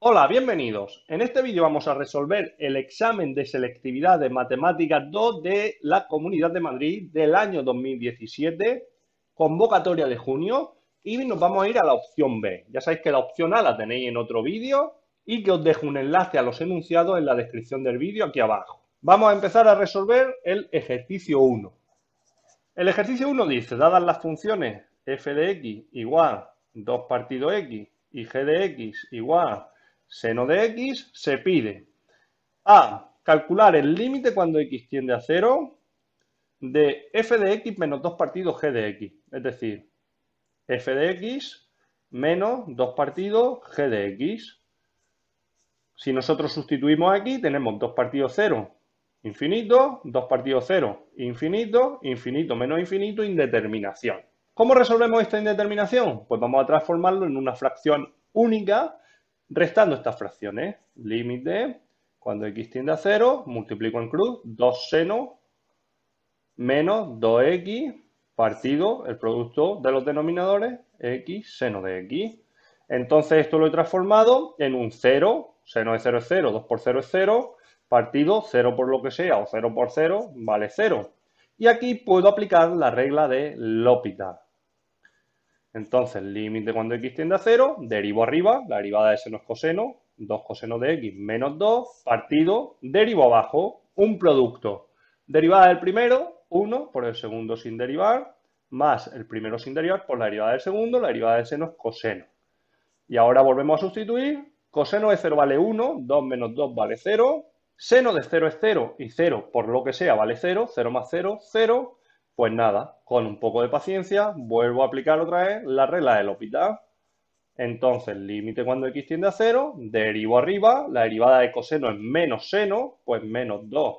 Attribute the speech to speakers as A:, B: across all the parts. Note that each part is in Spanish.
A: Hola, bienvenidos. En este vídeo vamos a resolver el examen de selectividad de Matemáticas 2 de la Comunidad de Madrid del año 2017, convocatoria de junio, y nos vamos a ir a la opción B. Ya sabéis que la opción A la tenéis en otro vídeo y que os dejo un enlace a los enunciados en la descripción del vídeo aquí abajo. Vamos a empezar a resolver el ejercicio 1. El ejercicio 1 dice, dadas las funciones f de x igual 2 partido x y g de x igual seno de x, se pide a calcular el límite cuando x tiende a 0 de f de x menos 2 partidos g de x. Es decir, f de x menos 2 partidos g de x. Si nosotros sustituimos aquí, tenemos 2 partidos 0, infinito, 2 partidos 0, infinito, infinito menos infinito, indeterminación. ¿Cómo resolvemos esta indeterminación? Pues vamos a transformarlo en una fracción única Restando estas fracciones, límite, cuando x tiende a 0, multiplico en cruz 2 seno menos 2x partido el producto de los denominadores x seno de x. Entonces esto lo he transformado en un 0, seno de 0 es 0, 2 por 0 es 0, partido 0 por lo que sea o 0 por 0 vale 0. Y aquí puedo aplicar la regla de L'Hopital. Entonces, límite cuando x tiende a 0, derivo arriba, la derivada de seno es coseno, 2 coseno de x menos 2, partido, derivo abajo, un producto. Derivada del primero, 1 por el segundo sin derivar, más el primero sin derivar por la derivada del segundo, la derivada de seno es coseno. Y ahora volvemos a sustituir, coseno de 0 vale 1, 2 menos 2 vale 0, seno de 0 es 0 y 0 por lo que sea vale 0, 0 más 0, 0, pues nada, con un poco de paciencia vuelvo a aplicar otra vez la regla del hospital. Entonces, límite cuando x tiende a 0, derivo arriba, la derivada de coseno es menos seno, pues menos 2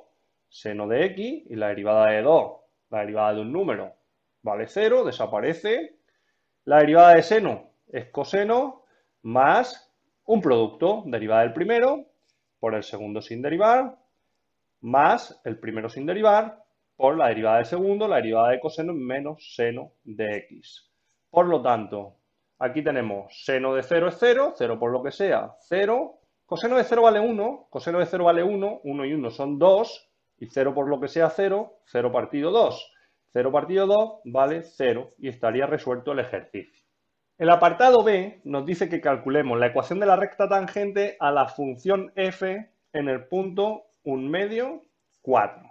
A: seno de x, y la derivada de 2, la derivada de un número, vale 0, desaparece. La derivada de seno es coseno, más un producto, derivada del primero, por el segundo sin derivar, más el primero sin derivar, por la derivada del segundo, la derivada de coseno menos seno de x. Por lo tanto, aquí tenemos seno de 0 es 0, 0 por lo que sea, 0. Coseno de 0 vale 1, coseno de 0 vale 1, 1 y 1 son 2, y 0 por lo que sea 0, 0 partido 2. 0 partido 2 vale 0 y estaría resuelto el ejercicio. El apartado B nos dice que calculemos la ecuación de la recta tangente a la función f en el punto 1 medio 4.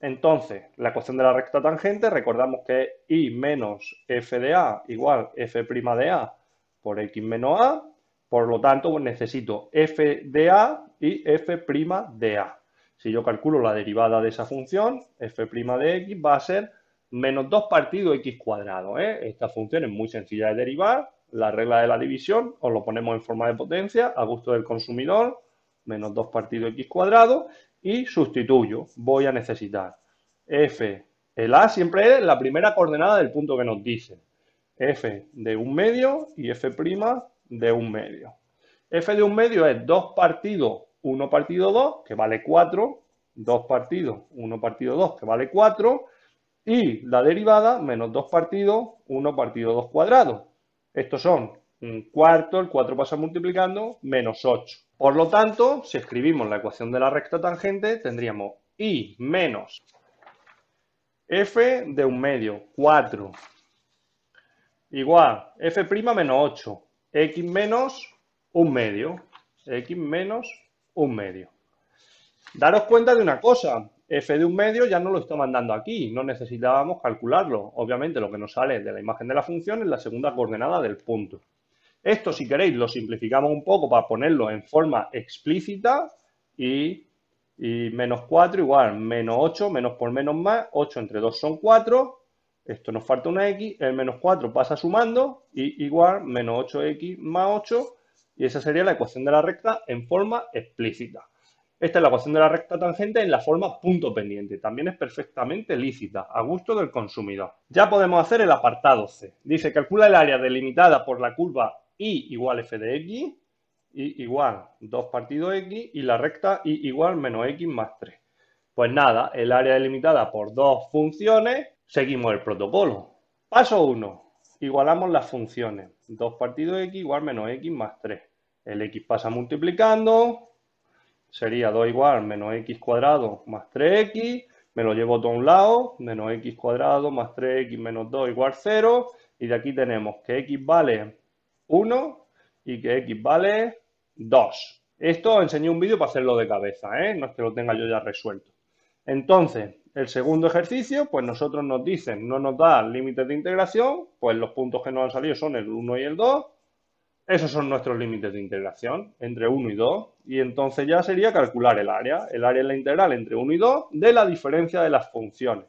A: Entonces, la ecuación de la recta tangente, recordamos que es I menos F de A igual F' de A por X menos A. Por lo tanto, pues, necesito F de A y F' de A. Si yo calculo la derivada de esa función, F' de X va a ser menos 2 partido X cuadrado. ¿eh? Esta función es muy sencilla de derivar. La regla de la división, os lo ponemos en forma de potencia a gusto del consumidor menos 2 partido x cuadrado, y sustituyo. Voy a necesitar f, el a siempre es la primera coordenada del punto que nos dice. f de un medio y f' de un medio. f de un medio es 2 partido 1 partido 2, que vale 4, 2 partidos, 1 partido 2, que vale 4, y la derivada menos 2 partidos, 1 partido 2 cuadrado. Estos son un cuarto, el 4 pasa multiplicando, menos 8. Por lo tanto, si escribimos la ecuación de la recta tangente, tendríamos y menos f de un medio, 4, igual f' menos 8, x menos un medio, x menos un medio. Daros cuenta de una cosa, f de un medio ya no lo está mandando aquí, no necesitábamos calcularlo. Obviamente lo que nos sale de la imagen de la función es la segunda coordenada del punto. Esto, si queréis, lo simplificamos un poco para ponerlo en forma explícita y, menos 4 igual menos 8, menos por menos más, 8 entre 2 son 4, esto nos falta una x, el menos 4 pasa sumando y igual menos 8x más 8 y esa sería la ecuación de la recta en forma explícita. Esta es la ecuación de la recta tangente en la forma punto pendiente. También es perfectamente lícita, a gusto del consumidor. Ya podemos hacer el apartado C. Dice, calcula el área delimitada por la curva y igual f de x, y igual 2 partido x, y la recta y igual menos x más 3. Pues nada, el área delimitada por dos funciones, seguimos el protocolo. Paso 1, igualamos las funciones. 2 partido x igual menos x más 3. El x pasa multiplicando, sería 2 igual menos x cuadrado más 3x, me lo llevo todo a un lado, menos x cuadrado más 3x menos 2 igual 0, y de aquí tenemos que x vale 1 y que x vale 2. Esto enseñé un vídeo para hacerlo de cabeza, ¿eh? no es que lo tenga yo ya resuelto. Entonces, el segundo ejercicio, pues nosotros nos dicen, no nos da límites de integración, pues los puntos que nos han salido son el 1 y el 2. Esos son nuestros límites de integración, entre 1 y 2. Y entonces ya sería calcular el área. El área en la integral entre 1 y 2 de la diferencia de las funciones.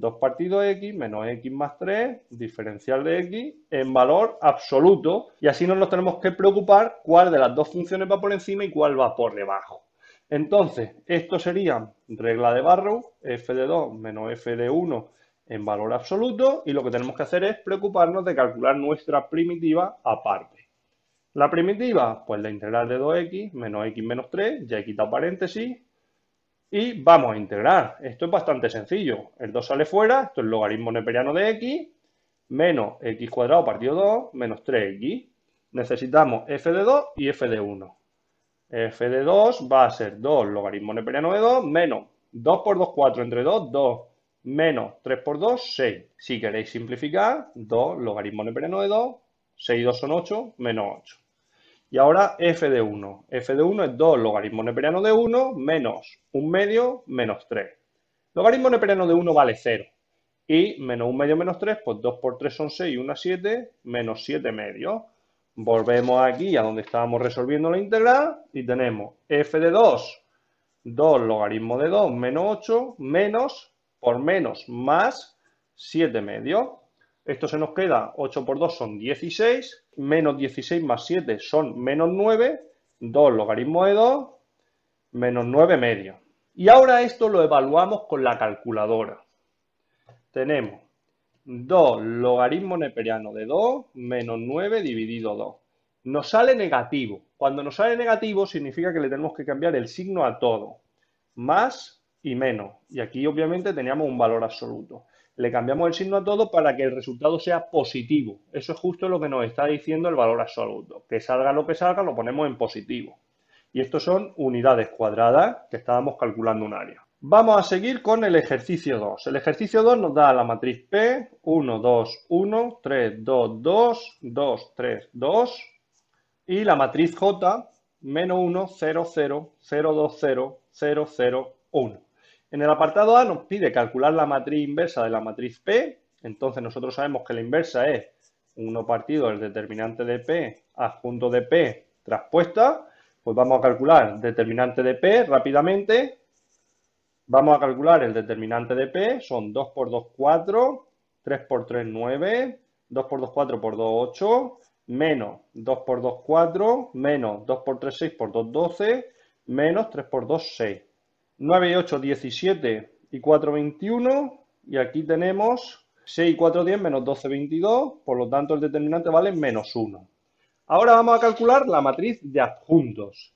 A: 2 partidos x menos x más 3, diferencial de x, en valor absoluto. Y así no nos tenemos que preocupar cuál de las dos funciones va por encima y cuál va por debajo. Entonces, esto sería regla de Barrow, f de 2 menos f de 1 en valor absoluto. Y lo que tenemos que hacer es preocuparnos de calcular nuestra primitiva aparte. La primitiva, pues la integral de 2x menos x menos 3, ya he quitado paréntesis, y vamos a integrar. Esto es bastante sencillo. El 2 sale fuera, esto es el logaritmo neperiano de x, menos x cuadrado partido 2, menos 3x. Necesitamos f de 2 y f de 1. f de 2 va a ser 2 logaritmo neperiano de 2, menos 2 por 2, 4 entre 2, 2, menos 3 por 2, 6. Si queréis simplificar, 2 logaritmo neperiano de 2, 6 y 2 son 8, menos 8. Y ahora f de 1. f de 1 es 2 logaritmo neperiano de 1 menos 1 medio menos 3. Logaritmo neperiano de 1 vale 0. Y menos 1 medio menos 3, pues 2 por 3 son 6 y 1 es 7, menos 7 medios. Volvemos aquí a donde estábamos resolviendo la integral y tenemos f de 2, 2 logaritmo de 2 menos 8, menos por menos más 7 medios. Esto se nos queda 8 por 2 son 16 menos 16 más 7 son menos 9, 2 logaritmo de 2, menos 9 medio. Y ahora esto lo evaluamos con la calculadora. Tenemos 2 logaritmo neperiano de 2 menos 9 dividido 2. Nos sale negativo. Cuando nos sale negativo significa que le tenemos que cambiar el signo a todo. Más y menos. Y aquí obviamente teníamos un valor absoluto le cambiamos el signo a todo para que el resultado sea positivo. Eso es justo lo que nos está diciendo el valor absoluto. Que salga lo que salga, lo ponemos en positivo. Y estos son unidades cuadradas que estábamos calculando un área. Vamos a seguir con el ejercicio 2. El ejercicio 2 nos da la matriz P, 1, 2, 1, 3, 2, 2, 2, 3, 2. Y la matriz J, menos 1, 0, 0, 0, 2, 0, 0, 0, 1. En el apartado A nos pide calcular la matriz inversa de la matriz P. Entonces nosotros sabemos que la inversa es 1 partido del determinante de P adjunto de P traspuesta. Pues vamos a calcular determinante de P rápidamente. Vamos a calcular el determinante de P. Son 2 por 2, 4. 3 por 3, 9. 2 por 2, 4 por 2, 8. Menos 2 por 2, 4. Menos 2 por 3, 6 por 2, 12. Menos 3 por 2, 6. 9 y 8, 17 y 4, 21. Y aquí tenemos 6 y 4, 10 menos 12, 22. Por lo tanto, el determinante vale menos 1. Ahora vamos a calcular la matriz de adjuntos.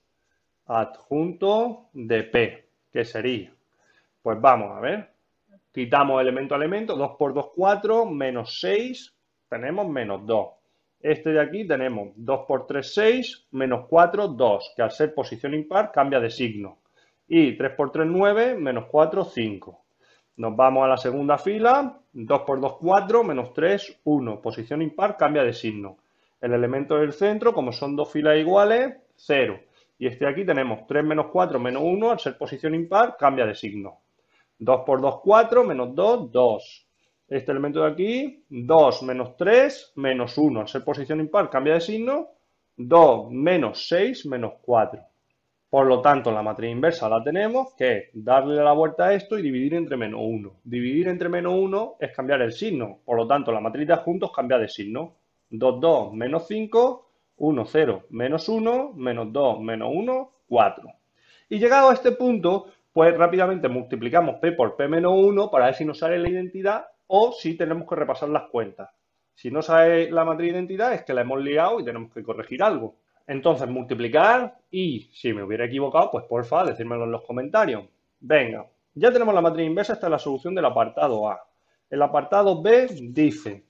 A: Adjunto de P, que sería, pues vamos a ver, quitamos elemento a elemento, 2 por 2, 4, menos 6, tenemos menos 2. Este de aquí tenemos 2 por 3, 6, menos 4, 2, que al ser posición impar cambia de signo. Y 3 por 3, 9, menos 4, 5. Nos vamos a la segunda fila, 2 por 2, 4, menos 3, 1. Posición impar cambia de signo. El elemento del centro, como son dos filas iguales, 0. Y este de aquí tenemos 3 menos 4 menos 1, al ser posición impar, cambia de signo. 2 por 2, 4, menos 2, 2. Este elemento de aquí, 2 menos 3, menos 1, al ser posición impar, cambia de signo. 2 menos 6 menos 4. Por lo tanto, la matriz inversa la tenemos, que darle la vuelta a esto y dividir entre menos 1. Dividir entre menos 1 es cambiar el signo. Por lo tanto, la matriz de adjuntos cambia de signo. 2, 2, menos 5, 1, 0, menos 1, menos 2, menos 1, 4. Y llegado a este punto, pues rápidamente multiplicamos P por P menos 1 para ver si nos sale la identidad o si tenemos que repasar las cuentas. Si no sale la matriz de identidad es que la hemos liado y tenemos que corregir algo. Entonces, multiplicar y si me hubiera equivocado, pues porfa, decírmelo en los comentarios. Venga, ya tenemos la matriz inversa, esta es la solución del apartado A. El apartado B dice,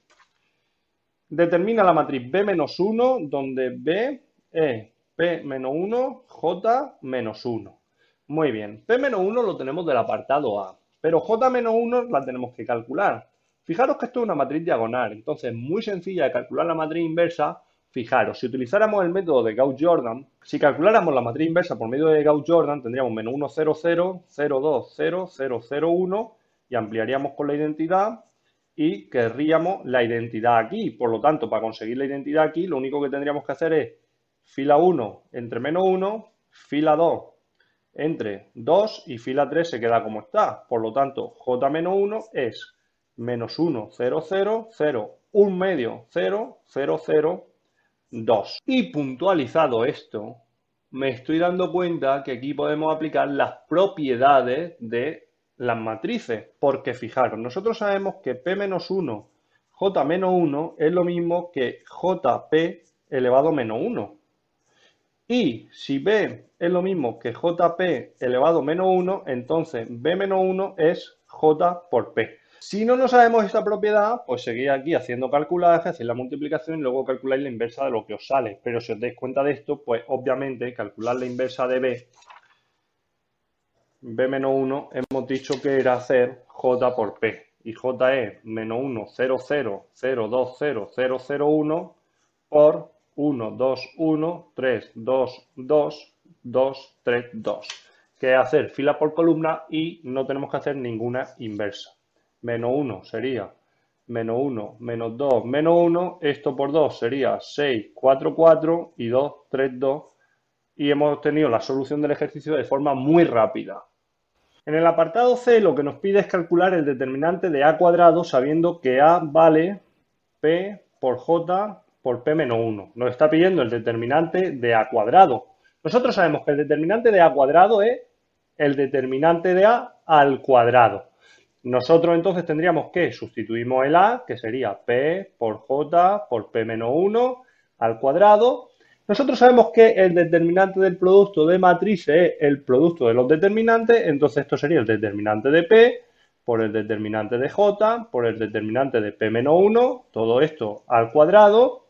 A: determina la matriz B 1, donde B es P 1, J 1. Muy bien, P 1 lo tenemos del apartado A, pero J 1 la tenemos que calcular. Fijaros que esto es una matriz diagonal, entonces muy sencilla de calcular la matriz inversa Fijaros, si utilizáramos el método de Gauss-Jordan, si calculáramos la matriz inversa por medio de Gauss-Jordan, tendríamos menos 1, 0, 0, 0, 2, 0, 0, 0, 1 y ampliaríamos con la identidad y querríamos la identidad aquí. Por lo tanto, para conseguir la identidad aquí, lo único que tendríamos que hacer es fila 1 entre menos 1, fila 2 entre 2 y fila 3 se queda como está. Por lo tanto, j menos 1 es menos 1, 0, 0, 0, 1 medio, 0, 0, 0, 2. Y puntualizado esto, me estoy dando cuenta que aquí podemos aplicar las propiedades de las matrices, porque fijaros, nosotros sabemos que P-1, menos J-1 menos es lo mismo que JP elevado menos 1. Y si B es lo mismo que JP elevado menos 1, entonces B menos 1 es J por P. Si no nos sabemos esta propiedad, pues seguís aquí haciendo calculaje, hacéis la multiplicación y luego calculáis la inversa de lo que os sale. Pero si os dais cuenta de esto, pues obviamente calcular la inversa de b, b-1, menos hemos dicho que era hacer j por p. Y j es menos 1, 0, 0, 0, 2, 0, 0, 0, 1 por 1, 2, 1, 3, 2, 2, 2, 3, 2. Que es hacer fila por columna y no tenemos que hacer ninguna inversa menos 1 sería menos 1, menos 2, menos 1, esto por 2 sería 6, 4, 4 y 2, 3, 2 y hemos obtenido la solución del ejercicio de forma muy rápida. En el apartado C lo que nos pide es calcular el determinante de a cuadrado sabiendo que a vale p por j por p menos 1. Nos está pidiendo el determinante de a cuadrado. Nosotros sabemos que el determinante de a cuadrado es el determinante de a al cuadrado. Nosotros entonces tendríamos que sustituimos el A, que sería P por J por P-1 menos al cuadrado. Nosotros sabemos que el determinante del producto de matrices es el producto de los determinantes, entonces esto sería el determinante de P por el determinante de J por el determinante de P-1, menos todo esto al cuadrado.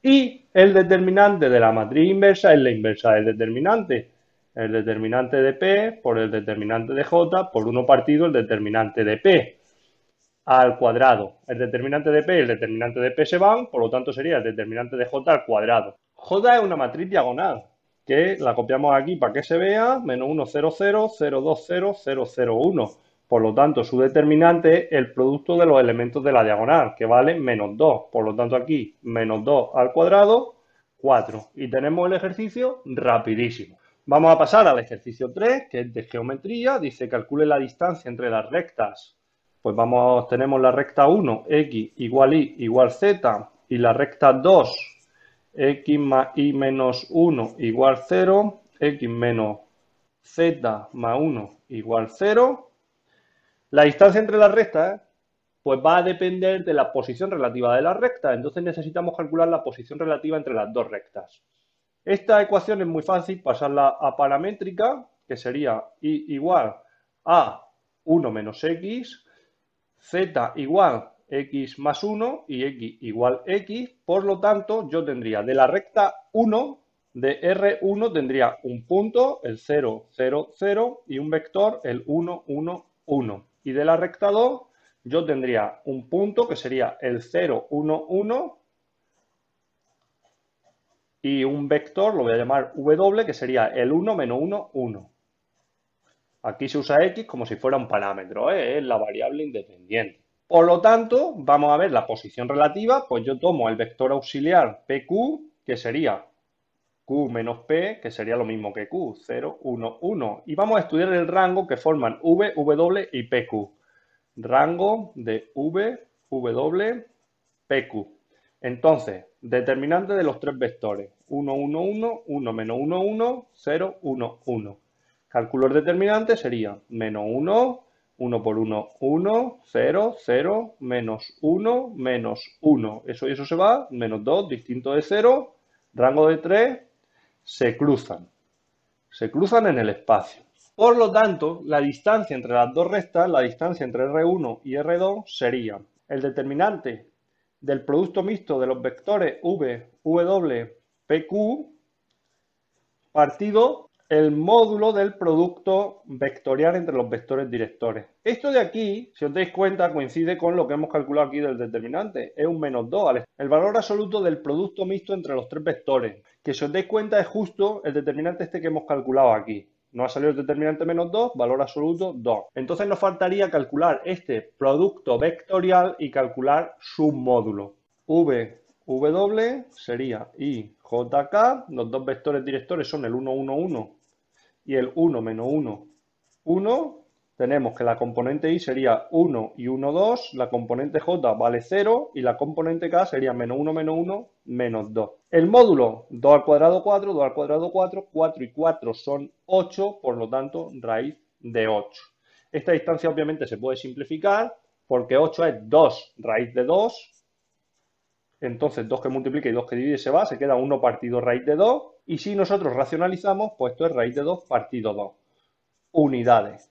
A: Y el determinante de la matriz inversa es la inversa del determinante el determinante de P por el determinante de J por 1 partido el determinante de P al cuadrado. El determinante de P y el determinante de P se van, por lo tanto sería el determinante de J al cuadrado. J es una matriz diagonal, que la copiamos aquí para que se vea, menos 1, 0, 0, 0, 2, 0, 0, 0, 1. Por lo tanto, su determinante es el producto de los elementos de la diagonal, que vale menos 2. Por lo tanto, aquí menos 2 al cuadrado, 4. Y tenemos el ejercicio rapidísimo. Vamos a pasar al ejercicio 3, que es de geometría. Dice, calcule la distancia entre las rectas. Pues vamos, tenemos la recta 1, x igual y igual z, y la recta 2, x más y menos 1 igual 0, x menos z más 1 igual 0. La distancia entre las rectas, pues va a depender de la posición relativa de la recta. Entonces necesitamos calcular la posición relativa entre las dos rectas. Esta ecuación es muy fácil pasarla a paramétrica, que sería y igual a 1 menos x, z igual x más 1 y x igual x. Por lo tanto, yo tendría de la recta 1, de R1 tendría un punto, el 0, 0, 0 y un vector, el 1, 1, 1. Y de la recta 2 yo tendría un punto que sería el 0, 1, 1 y un vector lo voy a llamar W, que sería el 1 menos 1, 1. Aquí se usa X como si fuera un parámetro, ¿eh? es la variable independiente. Por lo tanto, vamos a ver la posición relativa, pues yo tomo el vector auxiliar PQ, que sería Q menos P, que sería lo mismo que Q, 0, 1, 1. Y vamos a estudiar el rango que forman V, W y PQ. Rango de V, W, PQ. Entonces, determinante de los tres vectores. 1, 1, 1, 1, menos 1, 1, 0, 1, 1. el determinante sería menos 1, 1 por 1, 1, 0, 0, menos 1, menos 1. Eso y eso se va, menos 2, distinto de 0, rango de 3, se cruzan. Se cruzan en el espacio. Por lo tanto, la distancia entre las dos rectas, la distancia entre R1 y R2 sería el determinante del producto mixto de los vectores V, W, q, partido el módulo del producto vectorial entre los vectores directores. Esto de aquí, si os dais cuenta, coincide con lo que hemos calculado aquí del determinante. Es un menos 2, el valor absoluto del producto mixto entre los tres vectores, que si os dais cuenta es justo el determinante este que hemos calculado aquí. No ha salido el determinante menos 2, valor absoluto 2. Entonces nos faltaría calcular este producto vectorial y calcular su módulo. V, W sería I, los dos vectores directores son el 1, 1, 1 y el 1, menos 1, 1 tenemos que la componente i sería 1 y 1, 2, la componente j vale 0 y la componente k sería menos 1, menos 1, menos 2. El módulo 2 al cuadrado 4, 2 al cuadrado 4, 4 y 4 son 8, por lo tanto raíz de 8. Esta distancia obviamente se puede simplificar porque 8 es 2 raíz de 2. Entonces 2 que multiplica y 2 que divide se va, se queda 1 partido raíz de 2. Y si nosotros racionalizamos, pues esto es raíz de 2 partido 2. Unidades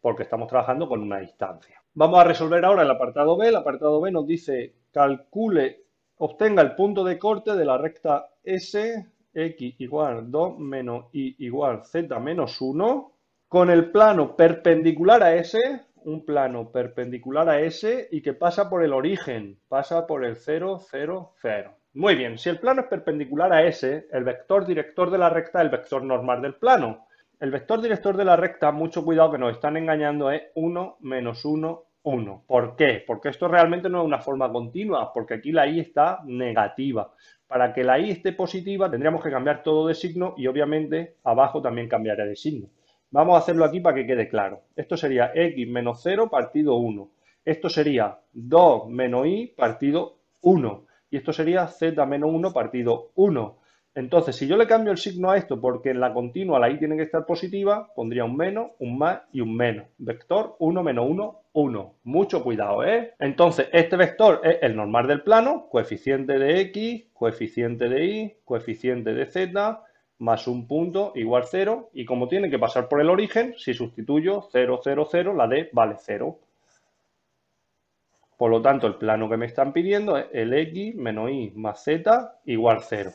A: porque estamos trabajando con una distancia. Vamos a resolver ahora el apartado B. El apartado B nos dice calcule, obtenga el punto de corte de la recta S, x igual 2 menos y igual z menos 1, con el plano perpendicular a S, un plano perpendicular a S y que pasa por el origen, pasa por el 0, 0, 0. Muy bien, si el plano es perpendicular a S, el vector director de la recta es el vector normal del plano. El vector director de la recta, mucho cuidado que nos están engañando, es 1 menos 1, 1. ¿Por qué? Porque esto realmente no es una forma continua, porque aquí la i está negativa. Para que la i esté positiva tendríamos que cambiar todo de signo y obviamente abajo también cambiaré de signo. Vamos a hacerlo aquí para que quede claro. Esto sería x menos 0 partido 1. Esto sería 2 menos i partido 1. Y esto sería z menos 1 partido 1. Entonces, si yo le cambio el signo a esto porque en la continua la i tiene que estar positiva, pondría un menos, un más y un menos. Vector 1, menos 1, 1. Mucho cuidado, ¿eh? Entonces, este vector es el normal del plano, coeficiente de x, coeficiente de y, coeficiente de z, más un punto igual 0. Y como tiene que pasar por el origen, si sustituyo 0, 0, 0, la d vale 0. Por lo tanto, el plano que me están pidiendo es el x menos y más z igual 0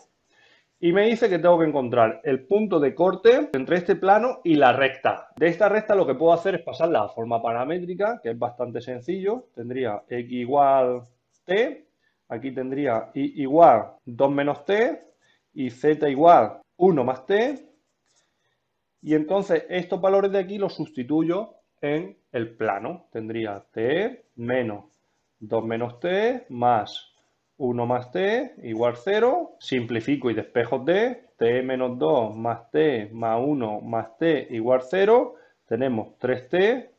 A: y me dice que tengo que encontrar el punto de corte entre este plano y la recta. De esta recta lo que puedo hacer es pasarla a forma paramétrica, que es bastante sencillo. Tendría x igual t, aquí tendría y igual 2 menos t y z igual 1 más t. Y entonces estos valores de aquí los sustituyo en el plano. Tendría t menos 2 menos t más 1 más t igual 0, simplifico y despejo t, t menos 2 más t más 1 más t igual 0, tenemos 3t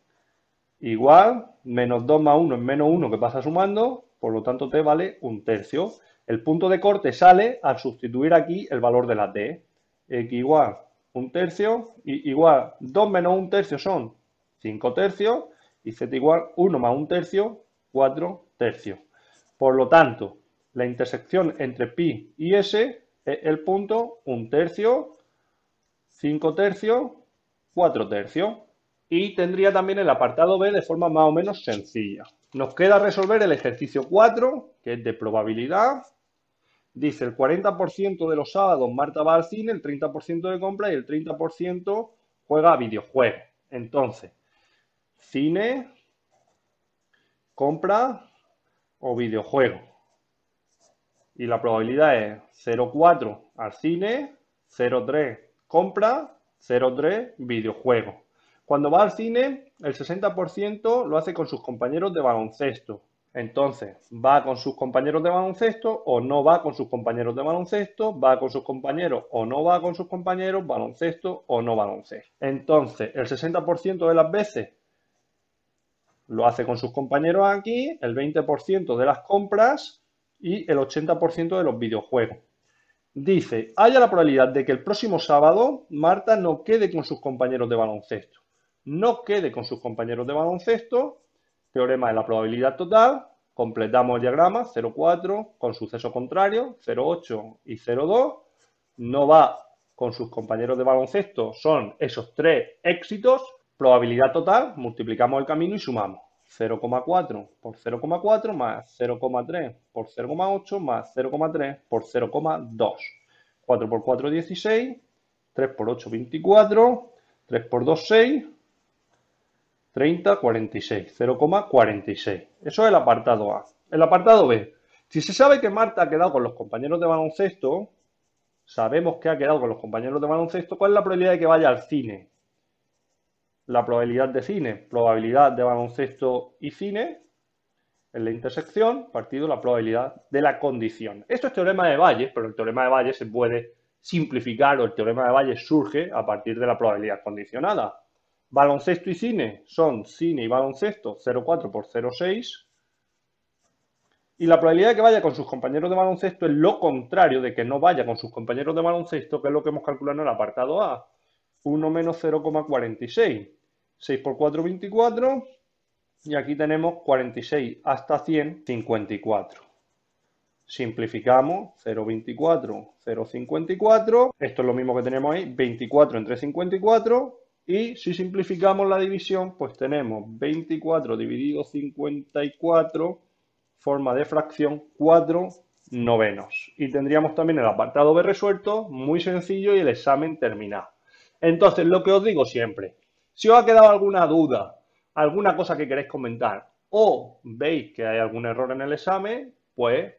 A: igual menos 2 más 1 es menos 1 que pasa sumando, por lo tanto t vale un tercio. El punto de corte sale al sustituir aquí el valor de la t, x igual un tercio, igual 2 menos 1 tercio son 5 tercios, y z igual 1 más 1 tercio, 4 tercios. Por lo tanto, la intersección entre pi y s es el punto 1 tercio, 5 tercios, 4 tercios. Y tendría también el apartado B de forma más o menos sencilla. Nos queda resolver el ejercicio 4, que es de probabilidad. Dice el 40% de los sábados Marta va al cine, el 30% de compra y el 30% juega a videojuegos. Entonces, cine, compra o videojuego. Y la probabilidad es 0,4 al cine, 0,3 compra, 0,3 videojuego. Cuando va al cine, el 60% lo hace con sus compañeros de baloncesto. Entonces, ¿va con sus compañeros de baloncesto o no va con sus compañeros de baloncesto? ¿Va con sus compañeros o no va con sus compañeros? ¿Baloncesto o no baloncesto? Entonces, el 60% de las veces lo hace con sus compañeros aquí, el 20% de las compras y el 80% de los videojuegos. Dice, haya la probabilidad de que el próximo sábado Marta no quede con sus compañeros de baloncesto. No quede con sus compañeros de baloncesto, teorema de la probabilidad total, completamos el diagrama 0,4 con suceso contrario, 0,8 y 0,2, no va con sus compañeros de baloncesto, son esos tres éxitos, probabilidad total, multiplicamos el camino y sumamos. 0,4 por 0,4 más 0,3 por 0,8 más 0,3 por 0,2. 4 por 4, 16. 3 por 8, 24. 3 por 2, 6. 30, 46. 0,46. Eso es el apartado A. El apartado B. Si se sabe que Marta ha quedado con los compañeros de baloncesto, sabemos que ha quedado con los compañeros de baloncesto, ¿cuál es la probabilidad de que vaya al cine? la probabilidad de cine, probabilidad de baloncesto y cine, en la intersección, partido la probabilidad de la condición. Esto es teorema de Bayes, pero el teorema de Bayes se puede simplificar o el teorema de Bayes surge a partir de la probabilidad condicionada. Baloncesto y cine son cine y baloncesto 0,4 por 0,6. Y la probabilidad de que vaya con sus compañeros de baloncesto es lo contrario de que no vaya con sus compañeros de baloncesto, que es lo que hemos calculado en el apartado A. 1 menos 0,46. 6 por 4, 24. Y aquí tenemos 46 hasta 100, 54. Simplificamos, 0,24, 0,54. Esto es lo mismo que tenemos ahí, 24 entre 54. Y si simplificamos la división, pues tenemos 24 dividido 54, forma de fracción, 4 novenos. Y tendríamos también el apartado B resuelto, muy sencillo, y el examen terminado. Entonces, lo que os digo siempre, si os ha quedado alguna duda, alguna cosa que queréis comentar o veis que hay algún error en el examen, pues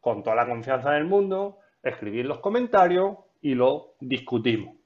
A: con toda la confianza del mundo, escribid los comentarios y lo discutimos.